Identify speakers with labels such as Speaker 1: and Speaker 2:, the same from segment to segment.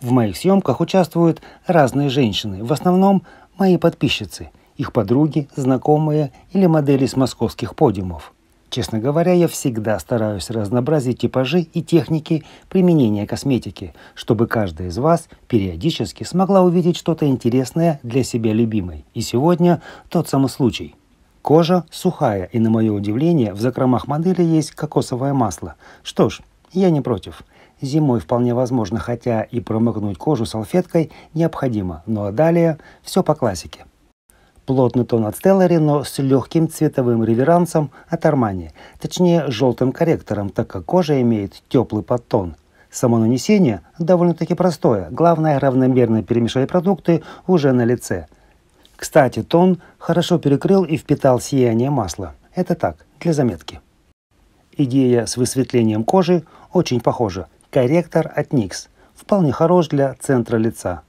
Speaker 1: В моих съемках участвуют разные женщины, в основном мои подписчицы, их подруги, знакомые или модели с московских подиумов. Честно говоря, я всегда стараюсь разнообразить типажи и техники применения косметики, чтобы каждая из вас периодически смогла увидеть что-то интересное для себя любимой. И сегодня тот самый случай. Кожа сухая, и на мое удивление в закромах модели есть кокосовое масло. Что ж, я не против. Зимой вполне возможно, хотя и промокнуть кожу салфеткой необходимо, но ну а далее все по классике. Плотный тон от Stellary, но с легким цветовым реверансом от Armani, точнее желтым корректором, так как кожа имеет теплый подтон. Само нанесение довольно-таки простое, главное равномерно перемешать продукты уже на лице. Кстати, тон хорошо перекрыл и впитал сияние масла. Это так, для заметки идея с высветлением кожи очень похожа. Корректор от NYX вполне хорош для центра лица.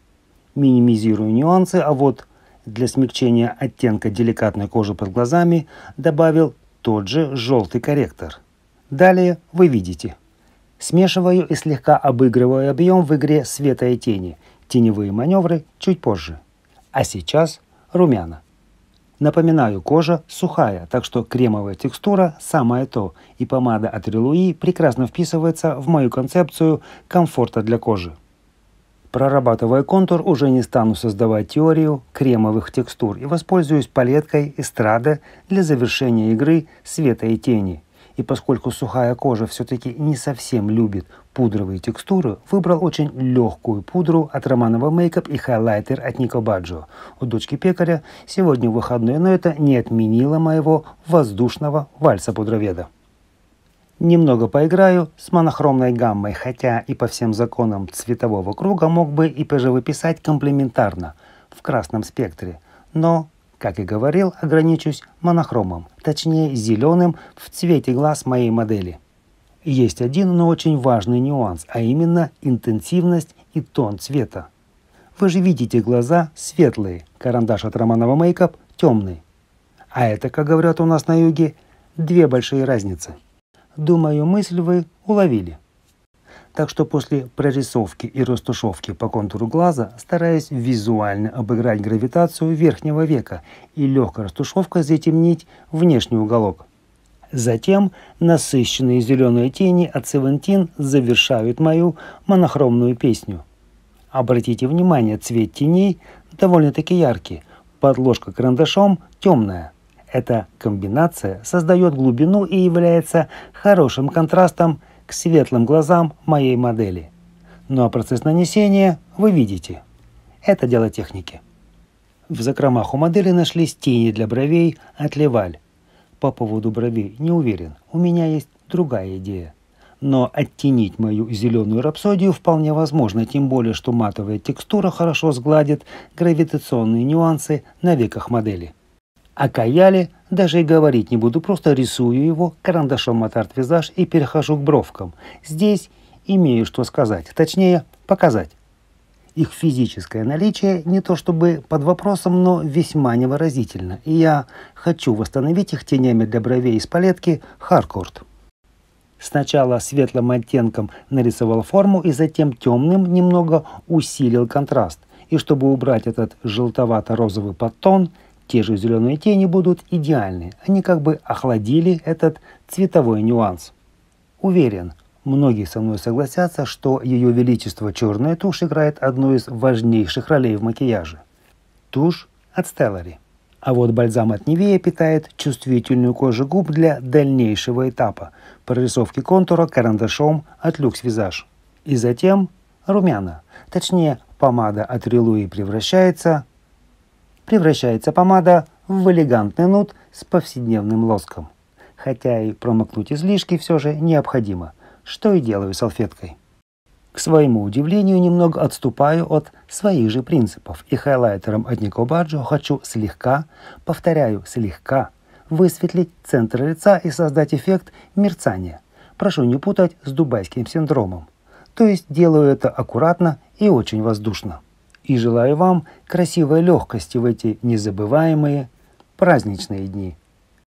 Speaker 1: Минимизирую нюансы, а вот для смягчения оттенка деликатной кожи под глазами добавил тот же желтый корректор. Далее вы видите. Смешиваю и слегка обыгрываю объем в игре света и тени. Теневые маневры чуть позже. А сейчас румяна. Напоминаю, кожа сухая, так что кремовая текстура самое то, и помада от Релуи прекрасно вписывается в мою концепцию комфорта для кожи. Прорабатывая контур, уже не стану создавать теорию кремовых текстур и воспользуюсь палеткой Эстрады для завершения игры света и тени – и поскольку сухая кожа все-таки не совсем любит пудровые текстуры, выбрал очень легкую пудру от Романова мейкап и хайлайтер от Нико Баджо. У дочки пекаря сегодня выходной, но это не отменило моего воздушного вальса пудроведа. Немного поиграю с монохромной гаммой, хотя и по всем законам цветового круга мог бы и поживописать комплементарно в красном спектре, но как и говорил, ограничусь монохромом, точнее зеленым в цвете глаз моей модели. Есть один, но очень важный нюанс, а именно интенсивность и тон цвета. Вы же видите глаза светлые, карандаш от Романова Мейкап темный. А это, как говорят у нас на юге, две большие разницы. Думаю, мысль вы уловили. Так что после прорисовки и растушевки по контуру глаза стараюсь визуально обыграть гравитацию верхнего века и легкой растушевкой затемнить внешний уголок. Затем насыщенные зеленые тени от Севентин завершают мою монохромную песню. Обратите внимание, цвет теней довольно-таки яркий, подложка карандашом темная. Эта комбинация создает глубину и является хорошим контрастом к светлым глазам моей модели. Ну а процесс нанесения вы видите. Это дело техники. В закромах у модели нашлись тени для бровей от Леваль. По поводу бровей не уверен, у меня есть другая идея. Но оттенить мою зеленую рапсодию вполне возможно, тем более, что матовая текстура хорошо сгладит гравитационные нюансы на веках модели. А каяли – даже и говорить не буду, просто рисую его карандашом от арт-визаж и перехожу к бровкам. Здесь имею что сказать, точнее, показать. Их физическое наличие не то чтобы под вопросом, но весьма невыразительно, и я хочу восстановить их тенями для бровей из палетки «Харкорд». Сначала светлым оттенком нарисовал форму и затем темным немного усилил контраст. И чтобы убрать этот желтовато-розовый подтон – те же зеленые тени будут идеальны. Они как бы охладили этот цветовой нюанс. Уверен, многие со мной согласятся, что Ее Величество черная тушь играет одну из важнейших ролей в макияже. Тушь от Stellary. А вот бальзам от Невея питает чувствительную кожу губ для дальнейшего этапа – прорисовки контура карандашом от Lux Visage, И затем румяна. Точнее, помада от Релуи превращается превращается помада в элегантный нут с повседневным лоском. Хотя и промокнуть излишки все же необходимо, что и делаю салфеткой. К своему удивлению, немного отступаю от своих же принципов и хайлайтером от Никобаджо хочу слегка, повторяю, слегка, высветлить центр лица и создать эффект мерцания. Прошу не путать с дубайским синдромом. То есть делаю это аккуратно и очень воздушно и желаю вам красивой легкости в эти незабываемые праздничные дни.